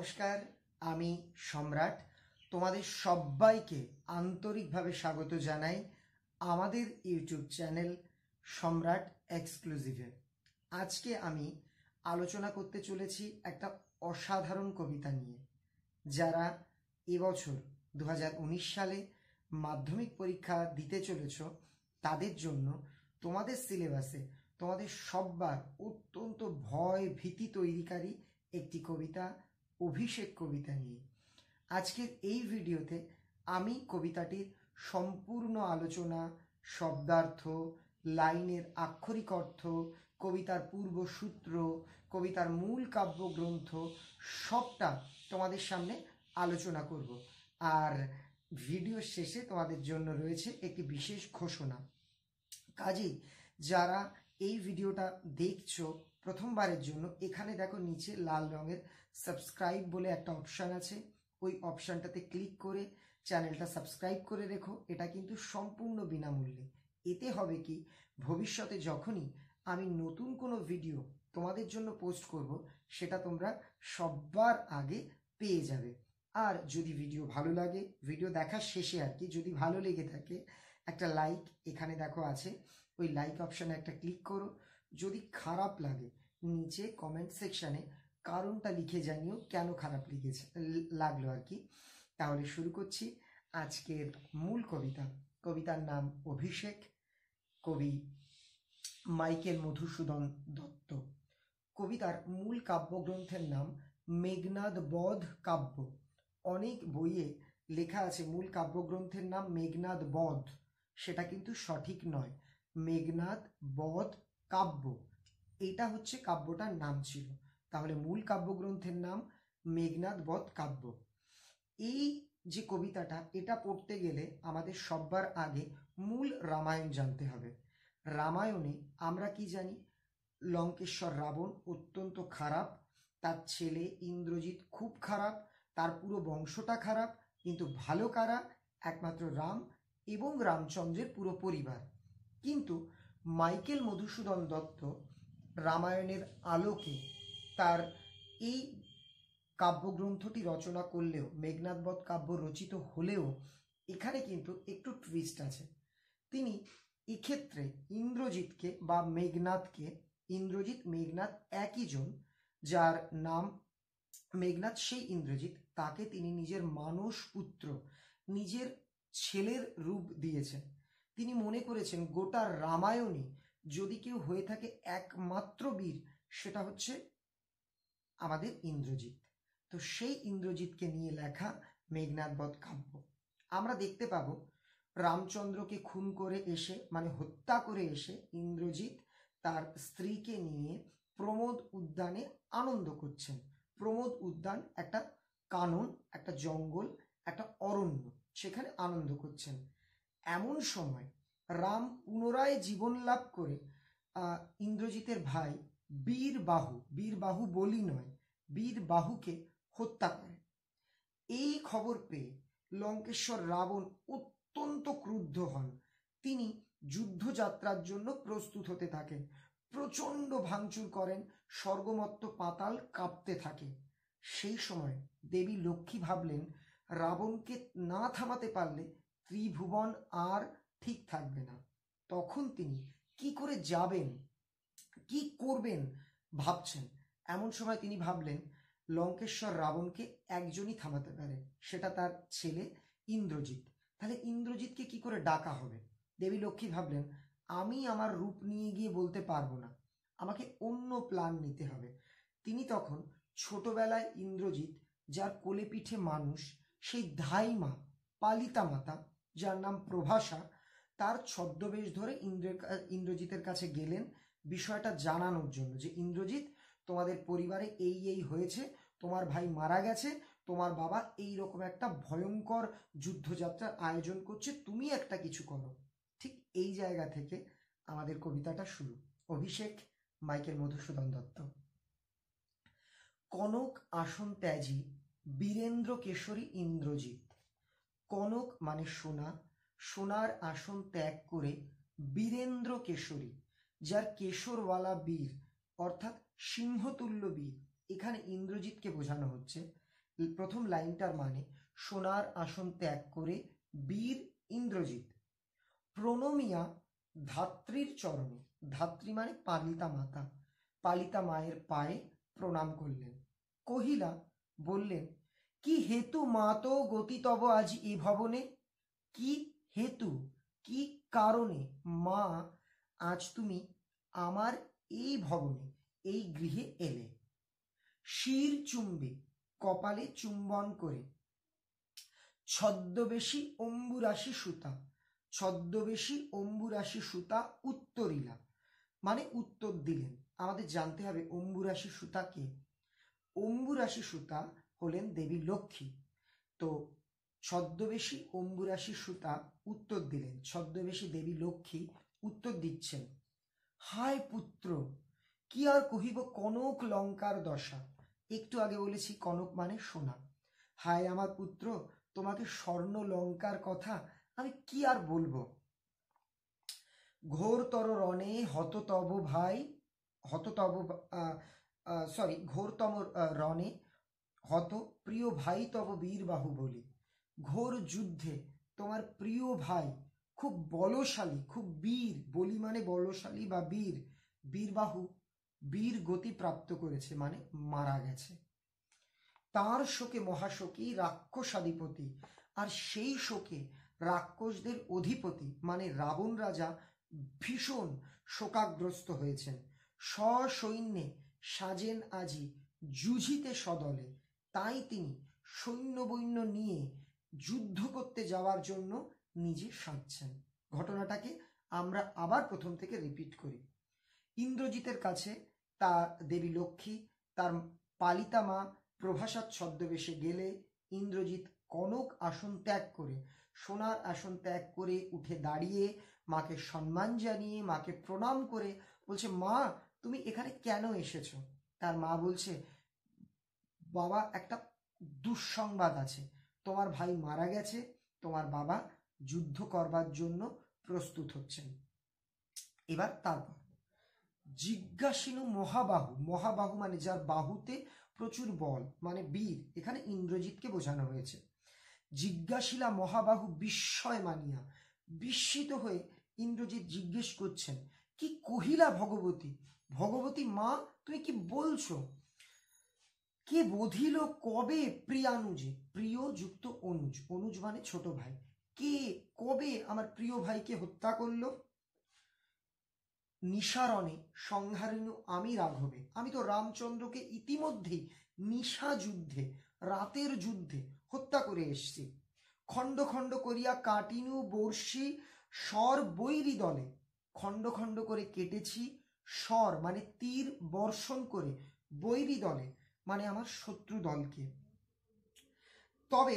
নমস্কার আমি সম্রাট তোমাদের সবাইকে আন্তরিকভাবে স্বাগত জানাই আমাদের ইউটিউব চ্যানেল সম্রাট এক্সক্লুসিভে আজকে আমি আলোচনা করতে চলেছি একটা অসাধারণ কবিতা নিয়ে যারা এবছর দু সালে মাধ্যমিক পরীক্ষা দিতে চলেছ তাদের জন্য তোমাদের সিলেবাসে তোমাদের সব্বার অত্যন্ত ভয় ভীতি তৈরিকারী একটি কবিতা অভিষেক কবিতা নিয়ে আজকের এই ভিডিওতে আমি কবিতাটির সম্পূর্ণ আলোচনা শব্দার্থ লাইনের আক্ষরিক অর্থ কবিতার পূর্বসূত্র কবিতার মূল কাব্যগ্রন্থ সবটা তোমাদের সামনে আলোচনা করব আর ভিডিও শেষে তোমাদের জন্য রয়েছে একটি বিশেষ ঘোষণা কাজেই যারা এই ভিডিওটা দেখছো প্রথমবারের জন্য এখানে দেখো নিচে লাল রঙের সাবস্ক্রাইব বলে একটা অপশান আছে ওই অপশানটাতে ক্লিক করে চ্যানেলটা সাবস্ক্রাইব করে রেখো এটা কিন্তু সম্পূর্ণ বিনামূল্যে এতে হবে কি ভবিষ্যতে যখনই আমি নতুন কোনো ভিডিও তোমাদের জন্য পোস্ট করব সেটা তোমরা সবার আগে পেয়ে যাবে আর যদি ভিডিও ভালো লাগে ভিডিও দেখার শেষে আর কি যদি ভালো লেগে থাকে একটা লাইক এখানে দেখো আছে ওই লাইক অপশানে একটা ক্লিক করো যদি খারাপ লাগে নিচে কমেন্ট সেকশানে কারণটা লিখে জানিও কেন খারাপ লিখেছে লাগলো আর কি তাহলে শুরু করছি আজকের মূল কবিতা কবিতার নাম অভিষেক কবি মাইকেল মধুসূদন দত্ত কবিতার মূল কাব্যগ্রন্থের নাম মেঘনাদ বধ কাব্য অনেক বইয়ে লেখা আছে মূল কাব্যগ্রন্থের নাম মেঘনাদ বধ সেটা কিন্তু সঠিক নয় মেঘনাদ বধ কাব্য এটা হচ্ছে কাব্যটার নাম ছিল তাহলে মূল কাব্যগ্রন্থের নাম মেঘনাথ বধ কাব্য এই যে কবিতাটা এটা পড়তে গেলে আমাদের সব্বার আগে মূল রামায়ণ জানতে হবে রামায়ণে আমরা কি জানি লঙ্কেশ্বর রাবণ অত্যন্ত খারাপ তার ছেলে ইন্দ্রজিৎ খুব খারাপ তার পুরো বংশটা খারাপ কিন্তু ভালো কারা একমাত্র রাম এবং রামচন্দ্রের পুরো পরিবার কিন্তু মাইকেল মধুসূদন দত্ত রামায়ণের আলোকে তার এই কাব্যগ্রন্থটি রচনা করলেও মেঘনাথবধ কাব্য রচিত হলেও এখানে কিন্তু একটু টুইস্ট আছে তিনি এক্ষেত্রে ইন্দ্রজিৎকে বা মেঘনাথকে ইন্দ্রজিৎ মেঘনাথ একই জন যার নাম মেঘনাথ সেই ইন্দ্রজিৎ তাকে তিনি নিজের মানুষ পুত্র নিজের ছেলের রূপ দিয়েছেন তিনি মনে করেছেন গোটা রামায়ণী যদি কেউ হয়ে থাকে একমাত্র বীর সেটা হচ্ছে আমাদের ইন্দ্রজিৎ তো সেই ইন্দ্রজিৎকে নিয়ে লেখা মেঘনাথ বধ কাব্য আমরা দেখতে পাবো রামচন্দ্রকে খুন করে এসে মানে হত্যা করে এসে ইন্দ্রজিৎ তার স্ত্রীকে নিয়ে প্রমোদ উদ্যানে আনন্দ করছেন প্রমোদ উদ্যান একটা কানন একটা জঙ্গল একটা অরণ্য সেখানে আনন্দ করছেন এমন সময় রাম পুনরায় জীবন লাভ করে ইন্দ্রজিতের ভাই বীর বাহু বীর বাহু বলি নয় বীর বাহুকে হত্যা করে এই খবর পেয়ে লঙ্কেশ্বর রাবণ অত্যন্ত ক্রুদ্ধ হন তিনি যুদ্ধযাত্রার জন্য প্রস্তুত হতে থাকেন প্রচণ্ড ভাঙচুর করেন স্বর্গমত্ত পাতাল কাঁপতে থাকে সেই সময় দেবী লক্ষ্মী ভাবলেন রাবণকে না থামাতে পারলে ত্রিভুবন আর ঠিক থাকবে না তখন তিনি কি করে যাবেন কি করবেন ভাবছেন এমন সময় তিনি ভাবলেন লঙ্কেশ্বর রাবণকে একজনই থামাতে পারে সেটা তার ছেলে ইন্দ্রজিৎ তাহলে ইন্দ্রজিৎকে কি করে ডাকা হবে দেবী লক্ষ্মী ভাবলেন আমি আমার রূপ নিয়ে গিয়ে বলতে পারবো না আমাকে অন্য প্ল্যান নিতে হবে তিনি তখন ছোটবেলায় ইন্দ্রজিৎ যার কোলে পিঠে মানুষ সেই ধাইমা পালিতা মাতা যার নাম প্রভাষা তার ছদ্মবেশ ধরে ইন্দ্রের ইন্দ্রজিতের কাছে গেলেন বিষয়টা জানানোর জন্য যে ইন্দ্রজিৎ তোমাদের পরিবারে এই এই হয়েছে তোমার ভাই মারা গেছে তোমার বাবা এই রকম একটা ভয়ঙ্কর যুদ্ধযাত্রার আয়োজন করছে তুমি একটা কিছু করো ঠিক এই জায়গা থেকে আমাদের কবিতাটা শুরু অভিষেক মাইকেল মধুসূদন দত্ত কনক আসন ত্যাজি বীরেন্দ্র কেশরী ইন্দ্রজিৎ কনক মানে সোনা সোনার আসন ত্যাগ করে বীরেন্দ্র কেশরী যার কেশরওয়ালা বীর অর্থাৎ সিংহতুল্য বীর এখানে ইন্দ্রজিৎকে বোঝানো হচ্ছে প্রথম লাইনটার মানে সোনার আসন ত্যাগ করে বীর ইন্দ্রজিৎ প্রণমিয়া ধাত্রীর চরণে ধাত্রী মানে পালিতা মাতা পালিতা মায়ের পায়ে প্রণাম করলেন কহিলা বললেন কি হেতু মাতো গতি তব আজ এ ভবনে কি হেতু কি কারণে মা আজ তুমি আমার এই ভবনে এই গৃহে এলে শির চুম্বে কপালে চুম্বন করে ছদ্মবেশী অম্বুরাশি সুতা ছদ্মবেশী অম্বুরাশি সুতা উত্তরিলা মানে উত্তর দিলেন আমাদের জানতে হবে অম্বুরাশি সুতা কে অম্বুরাশি সুতা হলেন দেবী লক্ষ্মী তো ছদ্মবেশী অম্বুরাশি সুতা উত্তর দিলেন ছদ্মবেশী দেবী লক্ষ্মী উত্তর দিচ্ছেন হায় পুত্র কি আর কহিব কনক লঙ্কার দশা একটু আগে বলেছি কনক মানে সোনা হায় আমার পুত্র তোমাকে স্বর্ণ লঙ্কার কথা আমি কি আর বলবো ঘোরতর রণে হততব ভাই হততব সরি ঘোরতম রণে হত প্রিয় ভাই তব বীর বাহু বলি ঘোর যুদ্ধে তোমার প্রিয় ভাই খুব বলশালী খুব বীর বলি মানে বলশালী বা বীর বীরবাহু বীর গতি প্রাপ্ত করেছে মানে মারা গেছে তার শোকে মহাশোকী আধিপতি আর সেই শোকে রাক্ষসদের অধিপতি মানে রাবণ রাজা ভীষণ শোকাগ্রস্ত হয়েছেন সসৈন্যে সাজেন আজি যুঝিতে সদলে তাই তিনি সৈন্যবৈন্য নিয়ে যুদ্ধ করতে যাওয়ার জন্য নিজে সাজছেন ঘটনাটাকে আমরা আবার প্রথম থেকে রিপিট করি ইন্দ্রজিতের কাছে তার দেবী লক্ষ্মী তার পালিতা মা প্রভাসাদ ছদ্মবেশে গেলে ইন্দ্রজিৎ কনক আসন ত্যাগ করে সোনার আসন ত্যাগ করে উঠে দাঁড়িয়ে মাকে সম্মান জানিয়ে মাকে প্রণাম করে বলছে মা তুমি এখানে কেন এসেছো তার মা বলছে বাবা একটা দুঃসংবাদ আছে তোমার ভাই মারা গেছে তোমার বাবা যুদ্ধ করবার জন্য প্রস্তুত হচ্ছেন এবার তারপর জিজ্ঞাসীনু মহাবাহু মহাবাহু মানে যার বাহুতে প্রচুর বল মানে বীর এখানে ইন্দ্রজিৎকে বোঝানো হয়েছে জিজ্ঞাসীলা মহাবাহু বিস্ময় মানিয়া বিস্মিত হয়ে ইন্দ্রজিৎ জিজ্ঞেস করছেন কি কহিলা ভগবতী ভগবতী মা তুমি কি বলছো কে বোধিল কবে প্রিয়ানুজে প্রিয় যুক্ত অনুজ অনুজ মানে ছোট ভাই কে কবে আমার প্রিয় ভাইকে হত্যা করল নিশারণে সংহারিণু আমি রাঘবে আমি তো রামচন্দ্রকে ইতিমধ্যেই নিশা যুদ্ধে রাতের যুদ্ধে হত্যা করে এসছি খণ্ড খণ্ড করিয়া কাটিনু বর্ষি স্বর বৈরি দলে খণ্ড খণ্ড করে কেটেছি স্বর মানে তীর বর্ষণ করে বৈরি দলে মানে আমার শত্রু দলকে তবে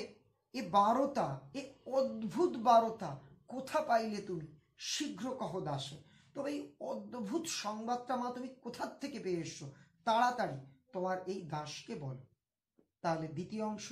এ বারতা এ অদ্ভুত বারতা কোথা পাইলে তুমি শীঘ্র কহ দাসে তবে এই অদ্ভুত সংবাদটা মা তুমি কোথার থেকে পেয়ে এসছো তাড়াতাড়ি তোমার এই দাসকে বলো তাহলে দ্বিতীয় অংশ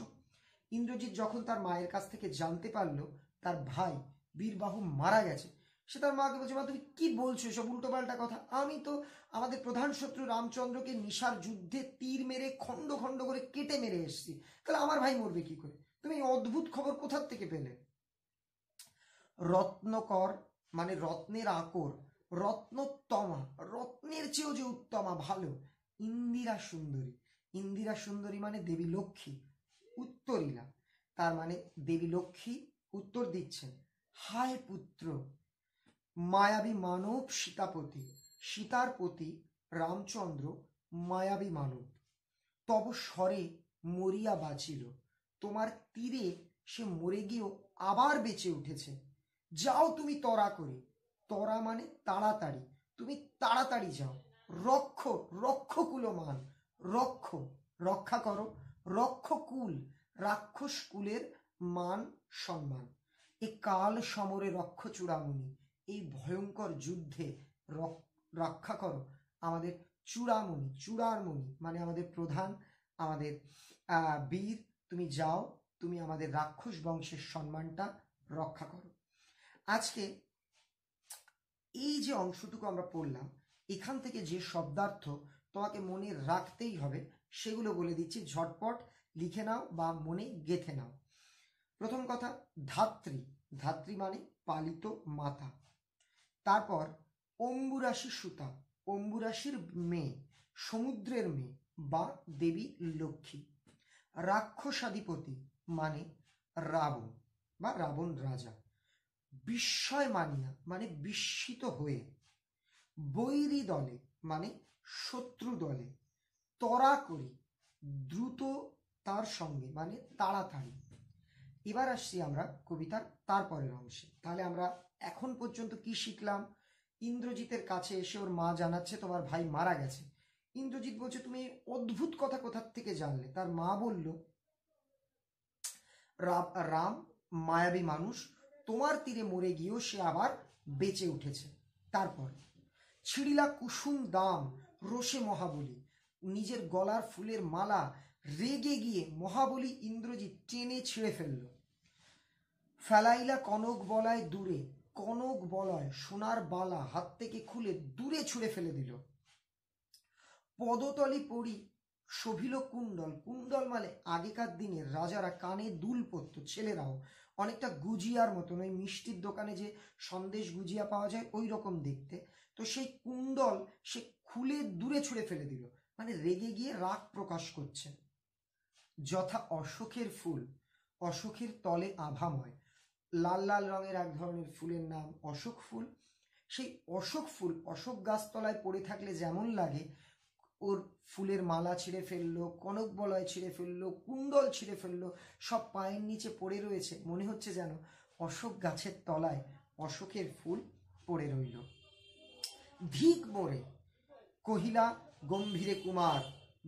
ইন্দ্রজিৎ যখন তার মায়ের কাছ থেকে জানতে পারলো তার ভাই বীরবাহু মারা গেছে সে তার মাকে বলছে মা তুমি কি বলছো এসব উল্টো পাল্টা কথা আমি তো আমাদের প্রধান শত্রু রামচন্দ্রকে নিশার যুদ্ধে তীর মেরে খণ্ড খণ্ড করে কেটে মেরে এসছি তাহলে আমার ভাই মরবে কি করে তুমি অদ্ভুত খবর কোথার থেকে পেলে রত্নকর মানে রত্নের আকর রত্নোত্তমা রত্নের চেয়েও যে উত্তমা ভালো ইন্দিরা সুন্দরী ইন্দিরা সুন্দরী মানে দেবী লক্ষ্মী উত্তরীলা তার মানে দেবী লক্ষ্মী উত্তর দিচ্ছেন হায় পুত্র মায়াবী মানব সীতাপতি সীতার পতি রামচন্দ্র মায়াবী মানব তব স্বরে মরিয়া বাঁচিল তোমার তীরে সে মরে গিয়েও আবার বেঁচে উঠেছে যাও তুমি তরা করে তরা মানে তাড়াতাড়ি তুমি তাড়াতাড়ি যাও রক্ষ রক্ষকুল মান রক্ষ রক্ষা করো রক্ষকুল রাক্ষস কুলের মান সম্মান এ কাল সমরে রক্ষ চূড়ামণি এই ভয়ঙ্কর যুদ্ধে রক্ষা করো আমাদের চূড়ামণি চূড়ারমণি মানে আমাদের প্রধান আমাদের বীর তুমি যাও তুমি আমাদের রাক্ষস বংশের সম্মানটা রক্ষা করো আজকে এই যে অংশটুকু আমরা পড়লাম এখান থেকে যে শব্দার্থ তোমাকে মনে রাখতেই হবে সেগুলো বলে দিচ্ছি ঝটপট লিখে নাও বা মনে গেথে নাও প্রথম কথা ধাত্রী ধাত্রী মানে পালিত মাতা তারপর অম্বুরাশি সুতা অম্বুরাশির মেয়ে সমুদ্রের মেয়ে বা দেবী লক্ষ্মী রাক্ষসাধিপতি মানে রাবণ বা রাবণ রাজা বিস্ময় মানিয়া মানে বিস্মিত হয়ে বৈরী দলে মানে শত্রু দলে তরা করি দ্রুত তার সঙ্গে মানে তাড়াতাড়ি এবার আসছি আমরা কবিতার তারপরের অংশে তাহলে আমরা এখন পর্যন্ত কি শিখলাম ইন্দ্রজিতের কাছে এসে ওর মা জানাচ্ছে তোমার ভাই মারা গেছে ইন্দ্রজিৎ বলছে তুমি অদ্ভুত কথা কোথার থেকে জানলে তার মা বলল রাম মায়াবী মানুষ তোমার তীরে মরে গিয়েও সে আবার বেঁচে উঠেছে তারপর ছিড়িলা কুসুম দাম রোষে মহাবলী নিজের গলার ফুলের মালা রেগে গিয়ে মহাবলী ইন্দ্রজিৎ টেনে ছিঁড়ে ফেলল ফেলাইলা কনক বলায় দূরে কনক বলয় সোনার বালা হাত থেকে খুলে দূরে ছুঁড়ে ফেলে দিল পদতলি পড়ি শোভিল কুণ্ডল কুণ্ডল মানে আগেকার দিনের রাজারা কানে দুল পরত ছেলেরাও অনেকটা গুজিয়ার মতন ওই মিষ্টির দোকানে যে সন্দেশ গুজিয়া পাওয়া যায় ওই রকম দেখতে তো সেই কুণ্ডল সে খুলে দূরে ছুঁড়ে ফেলে দিল মানে রেগে গিয়ে রাগ প্রকাশ করছেন যথা অশোকের ফুল অশোকের তলে আভাময় লাল লাল রঙের এক ধরনের ফুলের নাম অশোক ফুল সেই অশোক ফুল অশোক গাছতলায় পড়ে থাকলে যেমন লাগে ওর ফুলের মালা ছিঁড়ে ফেললো কনক বলয় ছিঁড়ে ফেললো কুণ্ডল ছিঁড়ে ফেললো সব পায়ের নিচে পড়ে রয়েছে মনে হচ্ছে যেন অশোক গাছের তলায় অশোকের ফুল পড়ে রইল ধিক মোড়ে কহিলা গম্ভীরে কুমার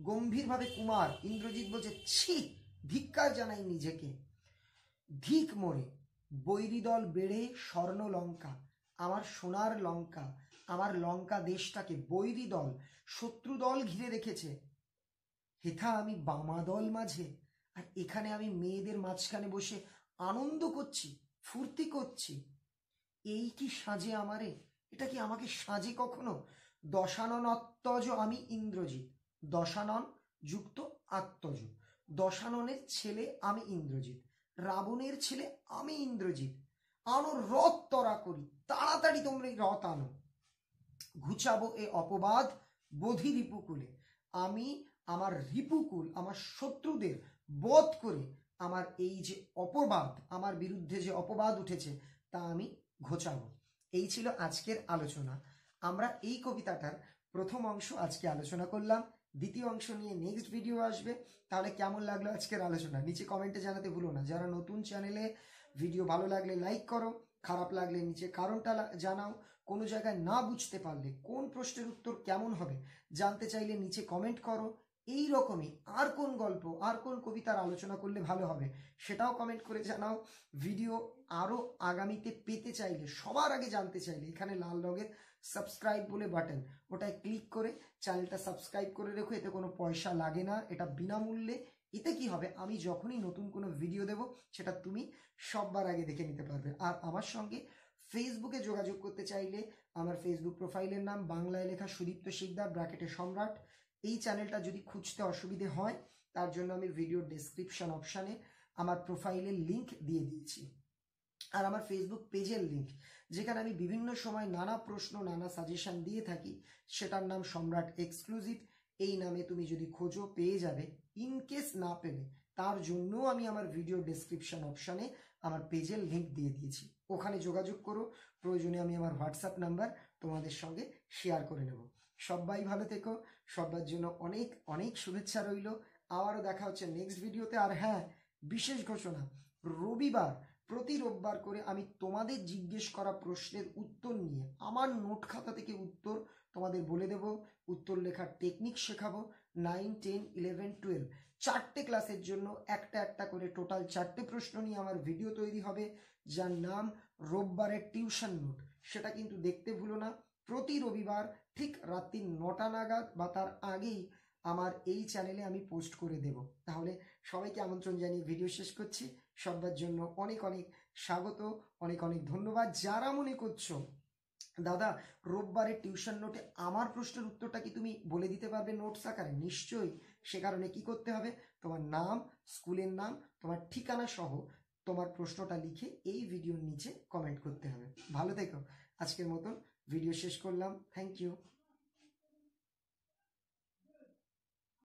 গম্ভীরভাবে কুমার ইন্দ্রজিৎ বলছে ছি ধিক্কার জানাই নিজেকে ধিক মোড়ে বৈরী দল বেড়ে স্বর্ণ লঙ্কা আমার সোনার লঙ্কা আমার লঙ্কা দেশটাকে বৈরী দল শত্রু দল ঘিরে রেখেছে হেথা আমি বামা দল মাঝে আর এখানে আমি মেয়েদের মাঝখানে বসে আনন্দ করছি ফুর্তি করছি এই কি সাজে আমারে এটা কি আমাকে সাজে কখনো আত্মজ আমি ইন্দ্রজিৎ দশানন যুক্ত আত্মজ দশাননের ছেলে আমি ইন্দ্রজিৎ রাবণের ছেলে আমি ইন্দ্রজিৎ আনো রথ তরা করি তাড়াতাড়ি তোমরা এই রথ আনো ঘুচাবো এ অপবাদ বোধি রিপুকুলে আমি আমার রিপুকুল আমার শত্রুদের বধ করে আমার এই যে অপবাদ আমার বিরুদ্ধে যে অপবাদ উঠেছে তা আমি ঘোচাবো এই ছিল আজকের আলোচনা আমরা এই কবিতাটার প্রথম অংশ আজকে আলোচনা করলাম দ্বিতীয় অংশ নিয়ে নেক্সট ভিডিও আসবে তাহলে কেমন লাগলো আজকের আলোচনা নিচে কমেন্টে জানাতে ভুলো না যারা নতুন চ্যানেলে ভিডিও ভালো লাগলে লাইক করো খারাপ লাগলে নিচে কারণটা জানাও কোনো জায়গায় না বুঝতে পারলে কোন প্রশ্নের উত্তর কেমন হবে জানতে চাইলে নিচে কমেন্ট করো এই রকমই আর কোন গল্প আর কোন কবিতার আলোচনা করলে ভালো হবে সেটাও কমেন্ট করে জানাও ভিডিও আরও আগামীতে পেতে চাইলে সবার আগে জানতে চাইলে এখানে লাল রঙের সাবস্ক্রাইব বলে বাটন ওটায় ক্লিক করে চ্যানেলটা সাবস্ক্রাইব করে রেখো এতে কোনো পয়সা লাগে না এটা বিনামূল্যে এতে কি হবে আমি যখনই নতুন কোনো ভিডিও দেব সেটা তুমি সববার আগে দেখে নিতে পারবে আর আমার সঙ্গে ফেসবুকে যোগাযোগ করতে চাইলে আমার ফেসবুক প্রোফাইলের নাম বাংলায় লেখা সুদীপ্ত শিকদার ব্র্যাকেটে সম্রাট এই চ্যানেলটা যদি খুঁজতে অসুবিধে হয় তার জন্য আমি ভিডিও ডেসক্রিপশন অপশানে আমার প্রোফাইলের লিংক দিয়ে দিয়েছি আর আমার ফেসবুক পেজের লিংক যেখানে আমি বিভিন্ন সময় নানা প্রশ্ন নানা সাজেশন দিয়ে থাকি সেটার নাম সম্রাট এক্সক্লুসিভ এই নামে তুমি যদি খোঁজো পেয়ে যাবে ইন কেস না পেলে তার জন্য আমি আমার ভিডিও ডেসক্রিপশন অপশানে আমার পেজের লিংক দিয়ে দিয়েছি ওখানে যোগাযোগ করো প্রয়োজনে আমি আমার হোয়াটসঅ্যাপ নাম্বার তোমাদের সঙ্গে শেয়ার করে নেব সবাই ভালো থেকো সবার জন্য অনেক অনেক শুভেচ্ছা রইল আবারও দেখা হচ্ছে নেক্সট ভিডিওতে আর হ্যাঁ বিশেষ ঘোষণা রবিবার প্রতি রোববার করে আমি তোমাদের জিজ্ঞেস করা প্রশ্নের উত্তর নিয়ে আমার নোট খাতা থেকে উত্তর তোমাদের বলে দেব উত্তর লেখার টেকনিক শেখাবো নাইন টেন ইলেভেন টুয়েলভ চারটে ক্লাসের জন্য একটা একটা করে টোটাল চারটে প্রশ্ন নিয়ে আমার ভিডিও তৈরি হবে যার নাম রোববারের টিউশন নোট সেটা কিন্তু দেখতে ভুলো না প্রতি রবিবার ঠিক রাত্রি নটা নাগাদ বা তার আগেই আমার এই চ্যানেলে আমি পোস্ট করে দেব তাহলে সবাইকে আমন্ত্রণ জানিয়ে ভিডিও শেষ করছি সবার জন্য অনেক অনেক স্বাগত অনেক অনেক ধন্যবাদ যারা মনে করছো দাদা রোববারের টিউশন নোটে আমার প্রশ্নের উত্তরটা কি তুমি বলে দিতে পারবে নোটস আকারে নিশ্চয়ই সে কারণে কি করতে হবে তোমার নাম স্কুলের নাম তোমার ঠিকানা সহ তোমার প্রশ্নটা লিখে এই ভিডিওর নিচে কমেন্ট করতে হবে ভালো থেকো আজকের মতন ভিডিও শেষ করলাম থ্যাংক ইউ